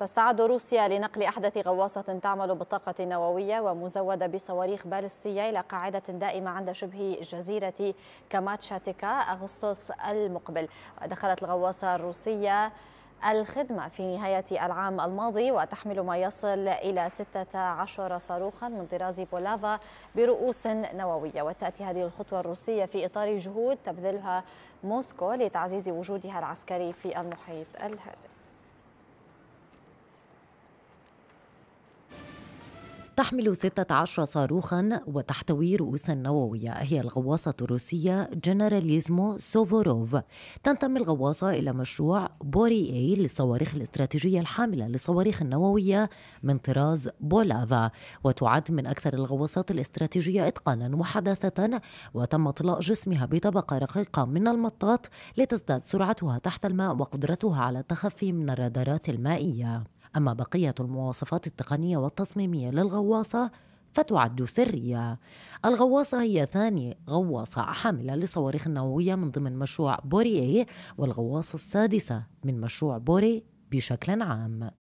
تستعد روسيا لنقل أحدث غواصة تعمل بالطاقة النووية ومزودة بصواريخ بالستية إلى قاعدة دائمة عند شبه جزيرة كاماتشاتيكا أغسطس المقبل دخلت الغواصة الروسية الخدمة في نهاية العام الماضي وتحمل ما يصل إلى 16 صاروخا من طراز بولافا برؤوس نووية وتأتي هذه الخطوة الروسية في إطار جهود تبذلها موسكو لتعزيز وجودها العسكري في المحيط الهادئ تحمل 16 صاروخا وتحتوي رؤوسا نووية هي الغواصة الروسية جنراليزمو سوفوروف تنتمي الغواصة إلى مشروع بوري اي للصواريخ الاستراتيجية الحاملة للصواريخ النووية من طراز بولافا وتعد من أكثر الغواصات الاستراتيجية إتقانا وحداثة وتم اطلاء جسمها بطبقة رقيقة من المطاط لتزداد سرعتها تحت الماء وقدرتها على التخفي من الرادارات المائية أما بقية المواصفات التقنية والتصميمية للغواصة فتعد سرية الغواصة هي ثاني غواصة حاملة لصواريخ نووية من ضمن مشروع بوري والغواصة السادسة من مشروع بوري بشكل عام